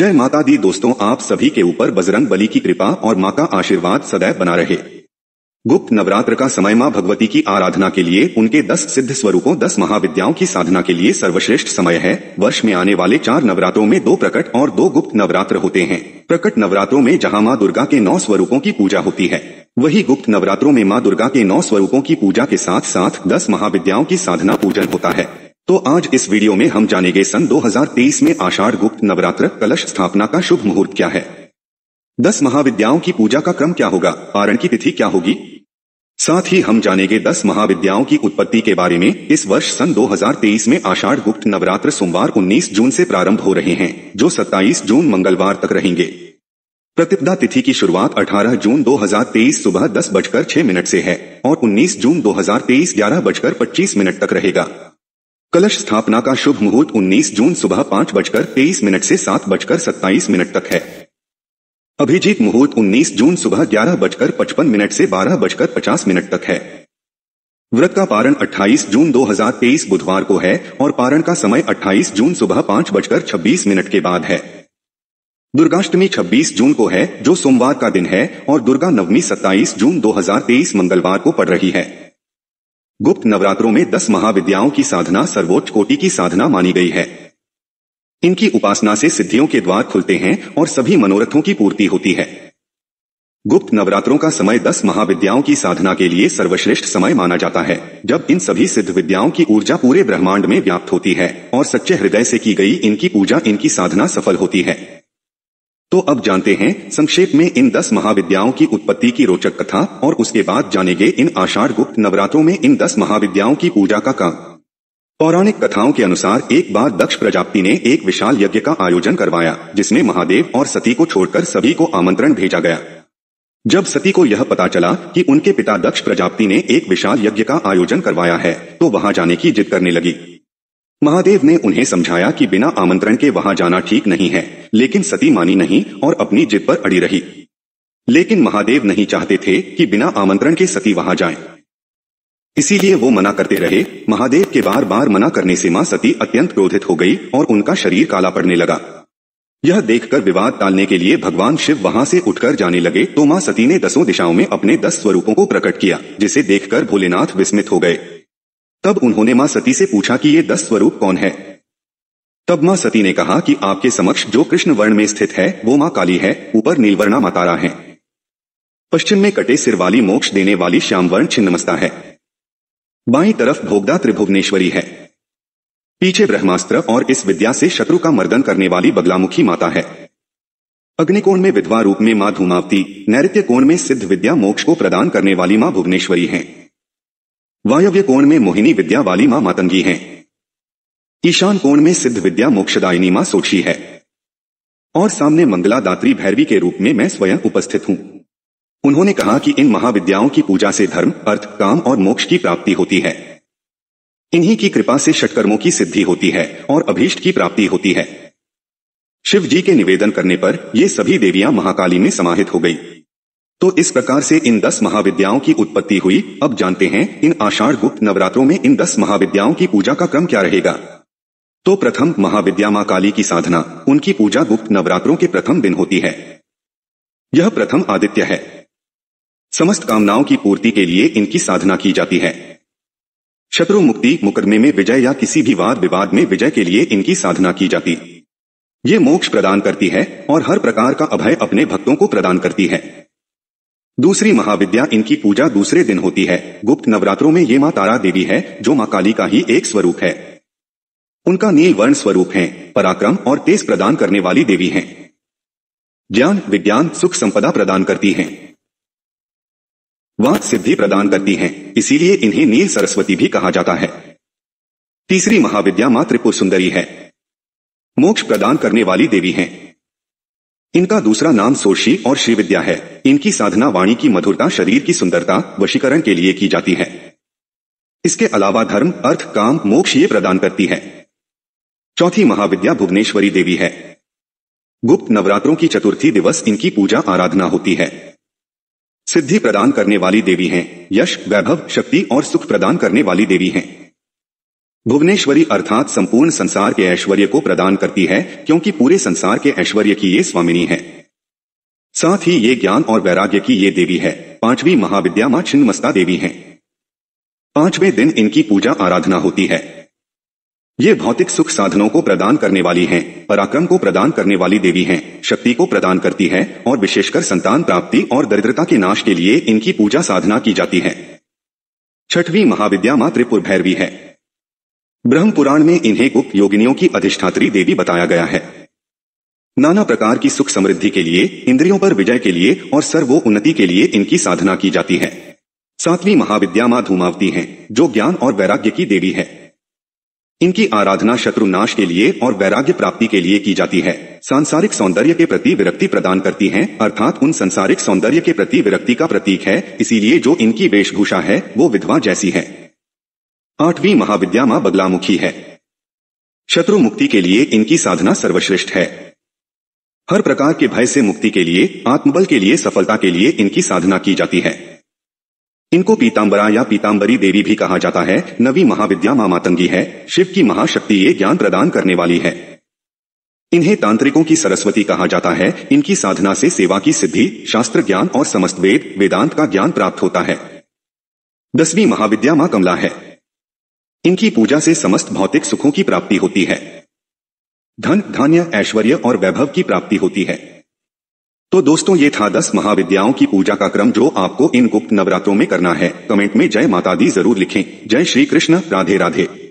जय माता दी दोस्तों आप सभी के ऊपर बजरंग बली की कृपा और माँ का आशीर्वाद सदैव बना रहे गुप्त नवरात्र का समय माँ भगवती की आराधना के लिए उनके दस सिद्ध स्वरूपों दस महाविद्याओं की साधना के लिए सर्वश्रेष्ठ समय है वर्ष में आने वाले चार नवरात्रों में दो प्रकट और दो गुप्त नवरात्र होते हैं प्रकट नवरात्रों में जहाँ माँ दुर्गा के नौ स्वरूपों की पूजा होती है वही गुप्त नवरात्रों में माँ दुर्गा के नौ स्वरूपों की पूजा के साथ साथ दस महाविद्याओं की साधना पूजन होता है तो आज इस वीडियो में हम जानेंगे सन 2023 में आषाढ़ गुप्त नवरात्र कलश स्थापना का शुभ मुहूर्त क्या है दस महाविद्याओं की पूजा का क्रम क्या होगा पारण की तिथि क्या होगी साथ ही हम जानेंगे दस महाविद्याओं की उत्पत्ति के बारे में इस वर्ष सन 2023 में आषाढ़ गुप्त नवरात्र सोमवार 19 जून से प्रारंभ हो रहे हैं जो 27 जून मंगलवार तक रहेंगे प्रतिपदा तिथि की शुरुआत 18 जून 2023 सुबह दस बजकर छह मिनट से है और 19 जून 2023 ग्यारह बजकर पच्चीस मिनट तक रहेगा कलश स्थापना का शुभ मुहूर्त 19 जून सुबह पांच बजकर तेईस मिनट से सात बजकर सत्ताईस मिनट तक है अभिजीत मुहूर्त 19 जून सुबह ग्यारह बजकर पचपन मिनट से बारह बजकर पचास मिनट तक है व्रत का पारण 28 जून 2023 बुधवार को है और पारण का समय 28 जून सुबह पांच बजकर छब्बीस मिनट के बाद है दुर्गाष्टमी 26 जून को है जो सोमवार का दिन है और दुर्गा नवमी 27 जून 2023 मंगलवार को पड़ रही है गुप्त नवरात्रों में दस महाविद्याओं की साधना सर्वोच्च कोटि की साधना मानी गई है इनकी उपासना से सिद्धियों के द्वार खुलते हैं और सभी मनोरथों की पूर्ति होती है गुप्त नवरात्रों का समय दस महाविद्याओं की साधना के लिए सर्वश्रेष्ठ समय माना जाता है जब इन सभी सिद्ध विद्याओं की ऊर्जा पूरे ब्रह्मांड में व्याप्त होती है और सच्चे हृदय से की गई इनकी पूजा इनकी साधना सफल होती है तो अब जानते हैं संक्षेप में इन दस महाविद्याओं की उत्पत्ति की रोचक कथा और उसके बाद जानेंगे इन आषाढ़ गुप्त नवरात्रों में इन दस महाविद्याओं की पूजा का काम पौराणिक कथाओं के अनुसार एक बार दक्ष प्रजापति ने एक विशाल यज्ञ का आयोजन करवाया जिसमें महादेव और सती को छोड़कर सभी को आमंत्रण भेजा गया जब सती को यह पता चला कि उनके पिता दक्ष प्रजापति ने एक विशाल यज्ञ का आयोजन करवाया है तो वहां जाने की जिद करने लगी महादेव ने उन्हें समझाया कि बिना आमंत्रण के वहां जाना ठीक नहीं है लेकिन सती मानी नहीं और अपनी जिद पर अड़ी रही लेकिन महादेव नहीं चाहते थे कि बिना आमंत्रण के सती वहां जाए इसीलिए वो मना करते रहे महादेव के बार बार मना करने से मां सती अत्यंत क्रोधित हो गई और उनका शरीर काला पड़ने लगा यह देखकर विवाद टालने के लिए भगवान शिव वहां से उठकर जाने लगे तो मां सती ने दसों दिशाओं में अपने दस स्वरूपों को प्रकट किया जिसे देखकर भोलेनाथ विस्मित हो गए तब उन्होंने माँ सती से पूछा कि ये दस स्वरूप कौन है तब मां सती ने कहा कि आपके समक्ष जो कृष्ण वर्ण में स्थित है वो मां काली है ऊपर नीलवर्णा मातारा है पश्चिम में कटे सिर वाली मोक्ष देने वाली श्याम वर्ण छिन्नमस्ता है बाई तरफ भोगदा त्रिभुवनेश्वरी है पीछे ब्रह्मास्त्र और इस विद्या से शत्रु का मर्दन करने वाली बगलामुखी माता है अग्निकोण में विधवा रूप में मां धूमावती नैत्य कोण में सिद्ध विद्या मोक्ष को प्रदान करने वाली मां भुवनेश्वरी है वायव्य कोण में मोहिनी विद्या वाली मां मातंगी हैं ईशान कोण में सिद्ध विद्या मोक्षदायिनी मां सोची है और सामने मंगला दात्री भैरवी के रूप में मैं स्वयं उपस्थित हूं उन्होंने कहा कि इन महाविद्याओं की पूजा से धर्म अर्थ काम और मोक्ष की प्राप्ति होती है इन्हीं की कृपा से षटकर्मों की सिद्धि होती है और अभीष्ट की प्राप्ति होती है शिव जी के निवेदन करने पर ये सभी देवियां महाकाली में समाहित हो गई तो इस प्रकार से इन दस महाविद्याओं की उत्पत्ति हुई अब जानते हैं इन आषाढ़ गुप्त नवरात्रों में इन दस महाविद्याओं की पूजा का क्रम क्या रहेगा तो प्रथम महाविद्या मां काली की साधना उनकी पूजा गुप्त नवरात्रों के प्रथम दिन होती है यह प्रथम आदित्य है समस्त कामनाओं की पूर्ति के लिए इनकी साधना की जाती है शत्रु मुक्ति मुकदमे में विजय या किसी भी वाद विवाद में विजय के लिए इनकी साधना की जाती ये मोक्ष प्रदान करती है और हर प्रकार का अभय अपने भक्तों को प्रदान करती है दूसरी महाविद्या इनकी पूजा दूसरे दिन होती है गुप्त नवरात्रों में ये माँ तारा देवी है जो माँ काली का ही एक स्वरूप है उनका नील वर्ण स्वरूप है पराक्रम और तेज प्रदान करने वाली देवी है ज्ञान विज्ञान सुख संपदा प्रदान करती है वह सिद्धि प्रदान करती है इसीलिए इन्हें नील सरस्वती भी कहा जाता है तीसरी महाविद्या मातृपुर त्रिपुर सुंदरी है मोक्ष प्रदान करने वाली देवी है इनका दूसरा नाम सोशी और श्री विद्या है इनकी साधना वाणी की मधुरता शरीर की सुंदरता वशीकरण के लिए की जाती है इसके अलावा धर्म अर्थ काम मोक्ष ये प्रदान करती है चौथी महाविद्या भुवनेश्वरी देवी है गुप्त नवरात्रों की चतुर्थी दिवस इनकी पूजा आराधना होती है सिद्धि प्रदान करने वाली देवी हैं यश वैभव शक्ति और सुख प्रदान करने वाली देवी हैं भुवनेश्वरी अर्थात संपूर्ण संसार के ऐश्वर्य को प्रदान करती है क्योंकि पूरे संसार के ऐश्वर्य की ये स्वामिनी है साथ ही ये ज्ञान और वैराग्य की ये देवी है पांचवी महाविद्या मां छिन्नमस्ता देवी है पांचवें दिन इनकी पूजा आराधना होती है ये भौतिक सुख साधनों को प्रदान करने वाली हैं, पराक्रम को प्रदान करने वाली देवी हैं, शक्ति को प्रदान करती है और विशेषकर संतान प्राप्ति और दरिद्रता के नाश के लिए इनकी पूजा साधना की जाती है छठवीं महाविद्या मां त्रिपुर भैरवी है ब्रह्म पुराण में इन्हें उप योगिनियों की अधिष्ठात्री देवी बताया गया है नाना प्रकार की सुख समृद्धि के लिए इंद्रियों पर विजय के लिए और सर्वो उन्नति के लिए इनकी साधना की जाती है सातवीं महाविद्या मां धूमावती हैं, जो ज्ञान और वैराग्य की देवी है इनकी आराधना शत्रु नाश के लिए और वैराग्य प्राप्ति के लिए की जाती है सांसारिक सौंदर्य के प्रति विरक्ति प्रदान करती हैं, अर्थात उन सांसारिक सौंदर्य के प्रति विरक्ति का प्रतीक है इसीलिए जो इनकी वेशभूषा है वो विधवा जैसी है आठवीं महाविद्या मां बगलामुखी है शत्रु मुक्ति के लिए इनकी साधना सर्वश्रेष्ठ है हर प्रकार के भय से मुक्ति के लिए आत्मबल के लिए सफलता के लिए इनकी साधना की जाती है इनको पीताम्बरा या पीताम्बरी देवी भी कहा जाता है नवी महाविद्या मां मातंगी है शिव की महाशक्ति ये ज्ञान प्रदान करने वाली है इन्हें तांत्रिकों की सरस्वती कहा जाता है इनकी साधना से सेवा की सिद्धि शास्त्र ज्ञान और समस्त वेद वेदांत का ज्ञान प्राप्त होता है दसवीं महाविद्या मां कमला है इनकी पूजा से समस्त भौतिक सुखों की प्राप्ति होती है धन धान्य ऐश्वर्य और वैभव की प्राप्ति होती है तो दोस्तों ये था दस महाविद्याओं की पूजा का क्रम जो आपको इन गुप्त नवरात्रों में करना है कमेंट में जय माता दी जरूर लिखें जय श्री कृष्ण राधे राधे